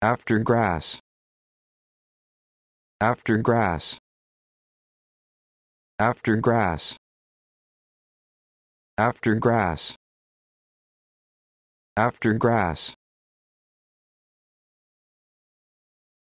after grass after grass after grass after grass after grass